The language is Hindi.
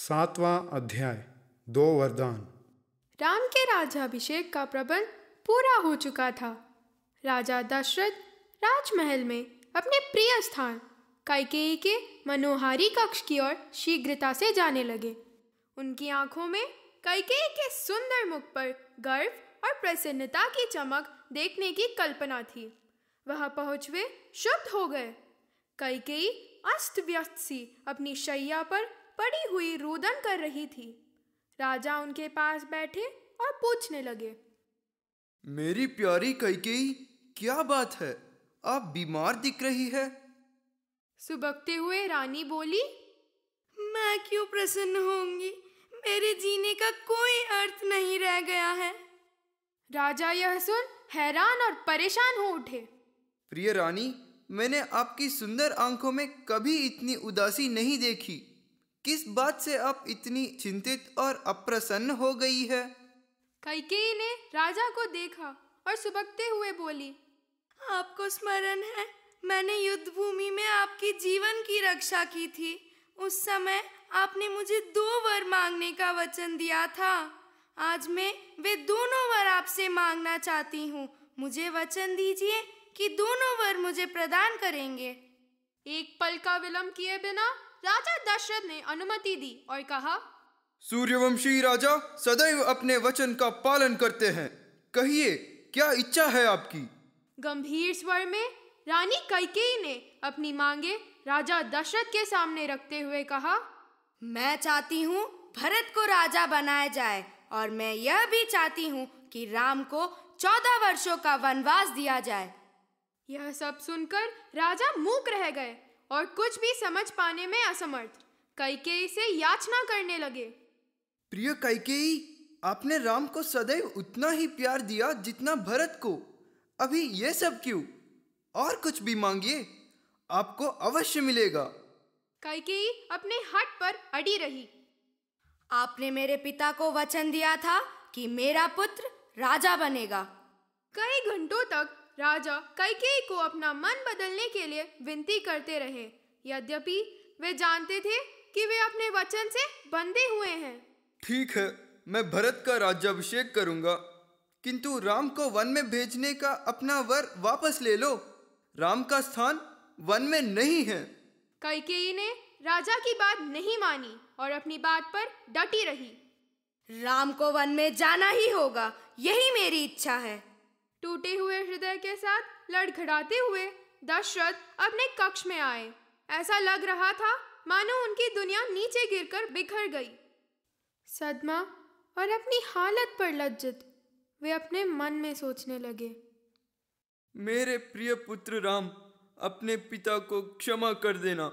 सातवां अध्याय दो वरदान राम के राज्याभिषेक का प्रबंध पूरा हो चुका था राजा दशरथ राजमहल में अपने प्रिय स्थान कैकेयी के मनोहारी कक्ष की ओर शीघ्रता से जाने लगे उनकी आंखों में कैकेयी के सुंदर मुख पर गर्व और प्रसन्नता की चमक देखने की कल्पना थी वह पहुंच शुद्ध हो गए कैकेयी अस्त व्यस्त सी अपनी शैया पर पड़ी हुई रुदन कर रही थी राजा उनके पास बैठे और पूछने लगे मेरी प्यारी कैकेयी क्या बात है आप बीमार दिख रही है सुबकते हुए रानी बोली मैं क्यों प्रसन्न होंगी मेरे जीने का कोई अर्थ नहीं रह गया है राजा यह सुन हैरान और परेशान हो उठे प्रिय रानी मैंने आपकी सुंदर आंखों में कभी इतनी उदासी नहीं देखी किस बात से आप इतनी चिंतित और अप्रसन्न हो गई है कैकेयी ने राजा को देखा और सुबकते हुए बोली आपको स्मरण है मैंने युद्ध भूमि में आपके जीवन की रक्षा की थी उस समय आपने मुझे दो वर मांगने का वचन दिया था आज मैं वे दोनों वर आपसे मांगना चाहती हूँ मुझे वचन दीजिए कि दोनों वर मुझे प्रदान करेंगे एक पल का विलंब किए बिना राजा दशरथ ने अनुमति दी और कहा सूर्यवंशी राजा सदैव अपने वचन का पालन करते हैं कहिए क्या इच्छा है आपकी गंभीर स्वर में रानी कैकेयी ने अपनी मांगे राजा दशरथ के सामने रखते हुए कहा मैं चाहती हूँ भरत को राजा बनाया जाए और मैं यह भी चाहती हूँ कि राम को चौदह वर्षों का वनवास दिया जाए यह सब सुनकर राजा मूक रह गए और कुछ भी समझ पाने में असमर्थ कैके से याचना करने लगे प्रिय कैके आपने राम को सदैव उतना ही प्यार दिया जितना भरत को अभी ये सब क्यों और कुछ भी मांगिए आपको अवश्य मिलेगा कैके अपने हट पर अड़ी रही आपने मेरे पिता को वचन दिया था कि मेरा पुत्र राजा बनेगा कई घंटों तक राजा कैकेयी को अपना मन बदलने के लिए विनती करते रहे यद्यपि वे जानते थे कि वे अपने वचन से बंधे हुए हैं ठीक है मैं भरत का राज्याभिषेक करूंगा किंतु राम को वन में भेजने का अपना वर वापस ले लो राम का स्थान वन में नहीं है कैकेयी ने राजा की बात नहीं मानी और अपनी बात पर डटी रही राम को वन में जाना ही होगा यही मेरी इच्छा है टूटे हुए हृदय के साथ लड़खड़ाते हुए दशरथ अपने कक्ष में आए ऐसा लग रहा था मानो उनकी दुनिया नीचे गिरकर बिखर गई सदमा और अपनी हालत पर लज्जित वे अपने मन में सोचने लगे मेरे प्रिय पुत्र राम अपने पिता को क्षमा कर देना